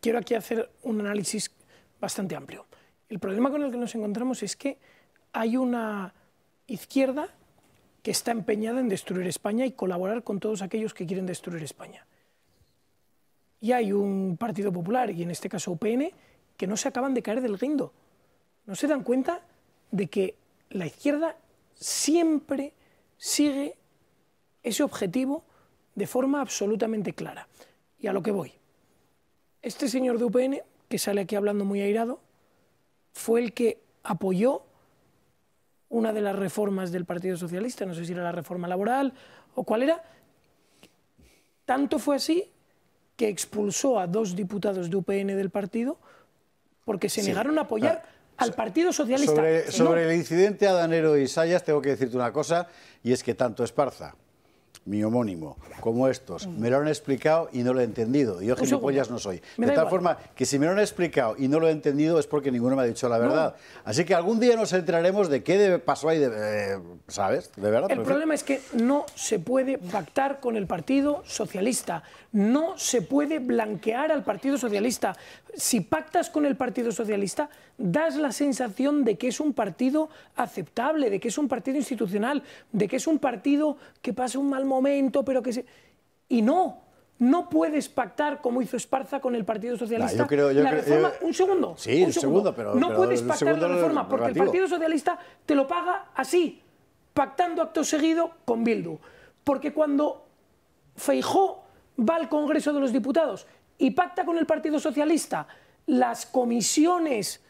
quiero aquí hacer un análisis bastante amplio. El problema con el que nos encontramos es que hay una izquierda que está empeñada en destruir España y colaborar con todos aquellos que quieren destruir España. Y hay un Partido Popular, y en este caso UPN, que no se acaban de caer del guindo. No se dan cuenta de que la izquierda siempre sigue ese objetivo de forma absolutamente clara. Y a lo que voy. Este señor de UPN, que sale aquí hablando muy airado, fue el que apoyó una de las reformas del Partido Socialista, no sé si era la reforma laboral o cuál era. Tanto fue así que expulsó a dos diputados de UPN del partido porque se negaron a apoyar al Partido Socialista. Sobre, el incidente Adanero y Sayas, tengo que decirte una cosa, y es que tanto Esparza mi homónimo, como estos. Mm. Me lo han explicado y no lo he entendido. Yo gilipollas no soy. De tal forma que si me lo han explicado y no lo he entendido es porque ninguno me ha dicho la verdad. Así que algún día nos enteraremos de qué pasó ahí, eh, ¿sabes? De verdad. El problema es que no se puede pactar con el Partido Socialista. No se puede blanquear al Partido Socialista. Si pactas con el Partido Socialista, das la sensación de que es un partido aceptable, de que es un partido institucional, de que es un partido que pasa un mal momento momento, pero que se... Y no, no puedes pactar, como hizo Esparza con el Partido Socialista, la Un segundo. Sí, un segundo, pero... No puedes pactar la reforma, porque el Partido Socialista te lo paga así, pactando acto seguido con Bildu. Porque cuando Feijó va al Congreso de los Diputados y pacta con el Partido Socialista las comisiones,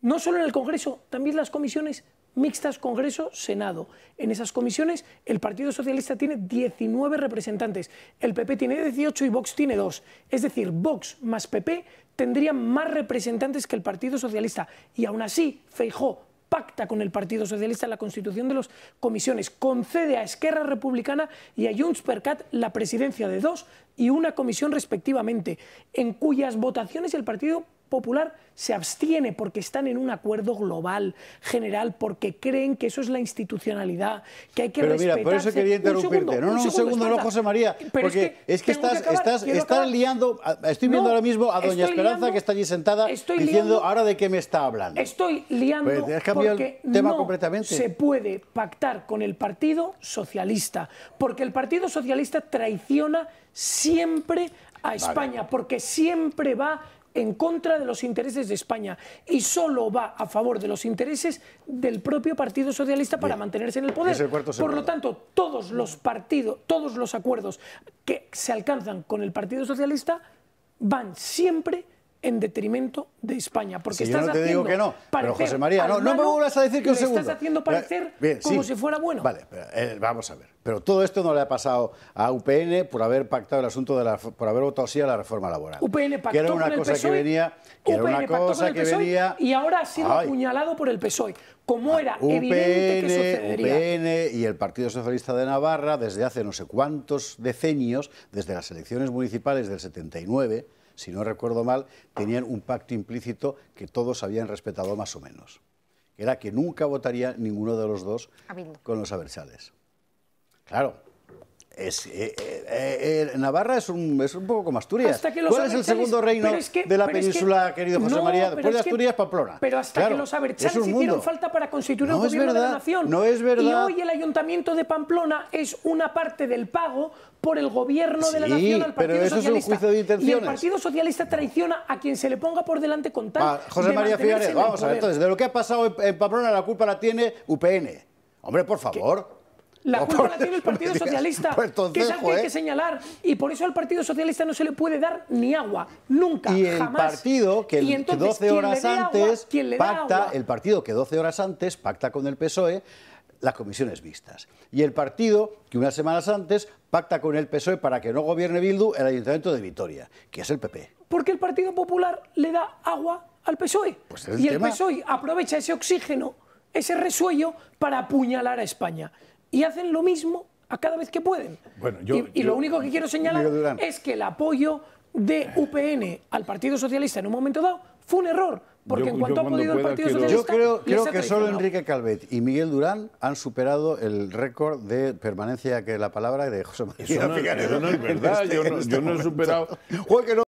no solo en el Congreso, también las comisiones mixtas Congreso-Senado. En esas comisiones el Partido Socialista tiene 19 representantes, el PP tiene 18 y Vox tiene 2. Es decir, Vox más PP tendrían más representantes que el Partido Socialista. Y aún así, Feijó pacta con el Partido Socialista la constitución de las comisiones, concede a Esquerra Republicana y a Junts per Cat la presidencia de dos y una comisión respectivamente, en cuyas votaciones el Partido Popular se abstiene porque están en un acuerdo global, general, porque creen que eso es la institucionalidad, que hay que Pero mira, por eso quería interrumpirte. no, no, un segundo, no, José María. porque es que, estás, estás, liando. Estoy viendo ahora mismo a Doña Esperanza, que está allí sentada, diciendo ahora de qué me está hablando. Estoy liando. Pues, porque el tema completamente. Se puede pactar con el Partido Socialista, porque el Partido Socialista traiciona siempre a España, porque siempre va en contra de los intereses de España y solo va a favor de los intereses del propio Partido Socialista para mantenerse en el poder. Por lo tanto, todos los partidos, todos los acuerdos que se alcanzan con el Partido Socialista van siempre en detrimento de España. Porque estás yo no te haciendo digo que no, pero José María, no, me vuelvas a decir que un segundo. estás haciendo parecer como si fuera bueno. Vale, pero, eh, vamos a ver. Pero todo esto no le ha pasado a UPN por haber pactado el asunto de la, por haber votado sí a la reforma laboral. UPN pactó que era una con el cosa que e. venía, que era una cosa que e venía y ahora ha sido apuñalado por el PSOE, como ah, era evidente que sucedería. UPN y el Partido Socialista de Navarra desde hace no sé cuántos decenios, desde las elecciones municipales del 79 si no recuerdo mal, tenían un pacto implícito que todos habían respetado más o menos. que Era que nunca votaría ninguno de los dos con los aversales. Claro, es, eh, eh, eh, Navarra es un, es un poco como Asturias. ¿Cuál es el segundo reino de la península, querido José María? Después de Asturias, Pamplona. Pero hasta que los abertzales hicieron falta para constituir un gobierno de la nación. No es verdad. Y hoy el ayuntamiento de Pamplona es una parte del pago por el gobierno de la nación al Partido pero eso Socialista. Es un juicio de Y el Partido Socialista traiciona a quien se le ponga por delante con tal. José María Figares, vamos a ver. Entonces, de lo que ha pasado en, Pamplona, la culpa la tiene UPN. Hombre, por favor. La culpa la tiene el Partido Socialista, que es algo que hay que ¿eh? señalar. Y por eso al Partido Socialista no se le puede dar ni agua, nunca, y el partido que, el, 12 horas antes pacta, el partido que 12 horas antes pacta con el PSOE las comisiones vistas. Y el partido que unas semanas antes pacta con el PSOE para que no gobierne Bildu el Ayuntamiento de Vitoria, que es el PP. Porque el Partido Popular le da agua al PSOE. Pues y el PSOE aprovecha ese oxígeno, ese resuello, para apuñalar a España y hacen lo mismo a cada vez que pueden. Bueno, yo, y, lo único que quiero señalar es que el apoyo de UPN al Partido Socialista en un momento dado fue un error, porque en cuanto ha podido el Partido Socialista... Yo creo, que solo Enrique Calvet y Miguel Durán han superado el récord de permanencia, que la palabra de José María Eso no, es verdad, este- yo, no, yo este no he superado...